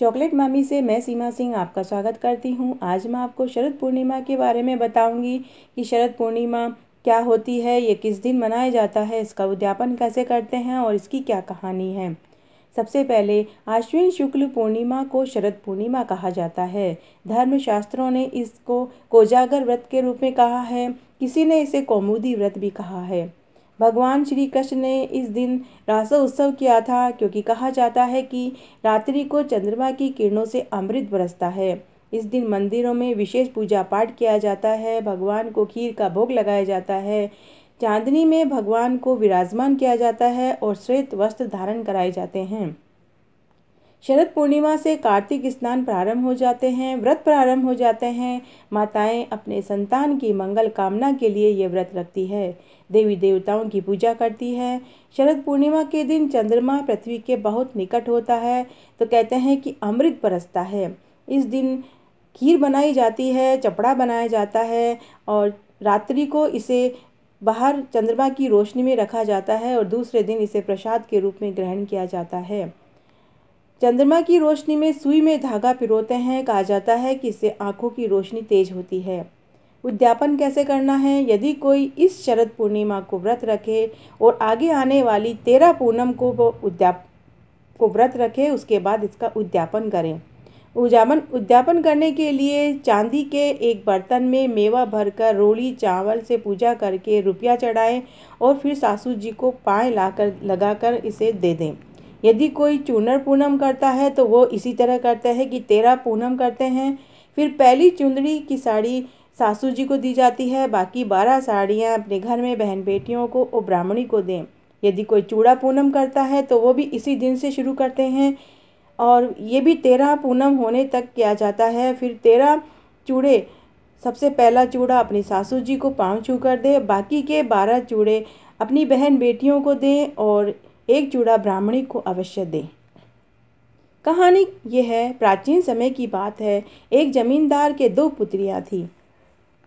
chocolate मामी से मैं सीमा सिंह आपका स्वागत करती हूँ आज मैं आपको शरद पूर्णिमा के बारे में बताऊँगी कि शरद पूर्णिमा क्या होती है ये किस दिन मनाया जाता है इसका उद्यापन कैसे करते हैं और इसकी क्या कहानी है सबसे पहले आश्विन शुक्ल पूर्णिमा को शरद पूर्णिमा कहा जाता है धर्मशास्त्रों ने इसको कोजागर व्रत के रूप में कहा है किसी ने इसे कौमुदी व्रत भी कहा है भगवान श्री कृष्ण ने इस दिन रास उत्सव किया था क्योंकि कहा जाता है कि रात्रि को चंद्रमा की किरणों से अमृत बरसता है इस दिन मंदिरों में विशेष पूजा पाठ किया जाता है भगवान को खीर का भोग लगाया जाता है चांदनी में भगवान को विराजमान किया जाता है और श्वेत वस्त्र धारण कराए जाते हैं शरद पूर्णिमा से कार्तिक स्नान प्रारंभ हो जाते हैं व्रत प्रारंभ हो जाते हैं माताएं अपने संतान की मंगल कामना के लिए ये व्रत रखती है देवी देवताओं की पूजा करती है शरद पूर्णिमा के दिन चंद्रमा पृथ्वी के बहुत निकट होता है तो कहते हैं कि अमृत बरसता है इस दिन खीर बनाई जाती है चपड़ा बनाया जाता है और रात्रि को इसे बाहर चंद्रमा की रोशनी में रखा जाता है और दूसरे दिन इसे प्रसाद के रूप में ग्रहण किया जाता है चंद्रमा की रोशनी में सुई में धागा पिरोते हैं कहा जाता है कि इससे आँखों की रोशनी तेज होती है उद्यापन कैसे करना है यदि कोई इस शरद पूर्णिमा को व्रत रखे और आगे आने वाली तेरह पूनम को वो उद्याप को व्रत रखे उसके बाद इसका उद्यापन करें उजामन उद्यापन करने के लिए चांदी के एक बर्तन में मेवा भरकर रोली चावल से पूजा करके रुपया चढ़ाएं और फिर सासू जी को पाए लाकर लगाकर इसे दे दें यदि कोई चूनर पूनम करता है तो वो इसी तरह करता है कि तेरह पूनम करते हैं फिर पहली चुंदड़ी की साड़ी सासू जी को दी जाती है बाकी बारह साड़ियाँ अपने घर में बहन बेटियों को और ब्राह्मणी को दें यदि कोई चूड़ा पूनम करता है तो वो भी इसी दिन से शुरू करते हैं और ये भी तेरह पूनम होने तक किया जाता है फिर तेरह चूड़े सबसे पहला चूड़ा अपनी सासू जी को पाँव छू कर दे बाकी के बारह चूड़े अपनी बहन बेटियों को दें और एक जुड़ा ब्राह्मणी को अवश्य दें कहानी यह है प्राचीन समय की बात है एक जमींदार के दो पुत्रियां थीं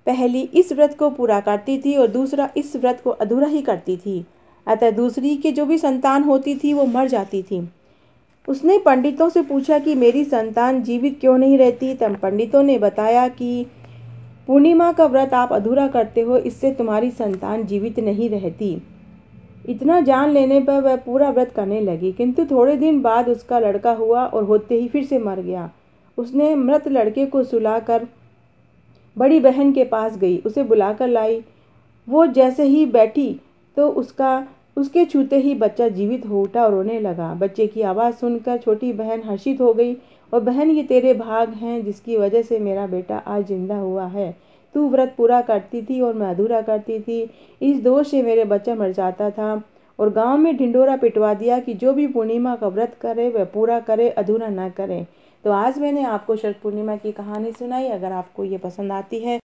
पहली इस व्रत को पूरा करती थी और दूसरा इस व्रत को अधूरा ही करती थी अतः दूसरी के जो भी संतान होती थी वो मर जाती थी उसने पंडितों से पूछा कि मेरी संतान जीवित क्यों नहीं रहती तब पंडितों ने बताया कि पूर्णिमा का व्रत आप अधूरा करते हो इससे तुम्हारी संतान जीवित नहीं रहती इतना जान लेने पर वह पूरा व्रत करने लगी किंतु थोड़े दिन बाद उसका लड़का हुआ और होते ही फिर से मर गया उसने मृत लड़के को सुलाकर बड़ी बहन के पास गई उसे बुलाकर लाई वो जैसे ही बैठी तो उसका उसके छूते ही बच्चा जीवित हो उठा और रोने लगा बच्चे की आवाज़ सुनकर छोटी बहन हर्षित हो गई और बहन ये तेरे भाग हैं जिसकी वजह से मेरा बेटा आज जिंदा हुआ है तू व्रत पूरा करती थी और मैं अधूरा करती थी इस दोष से मेरे बच्चा मर जाता था और गांव में ढिंडोरा पिटवा दिया कि जो भी पूर्णिमा का व्रत करे वह पूरा करे अधूरा ना करे तो आज मैंने आपको शरद पूर्णिमा की कहानी सुनाई अगर आपको ये पसंद आती है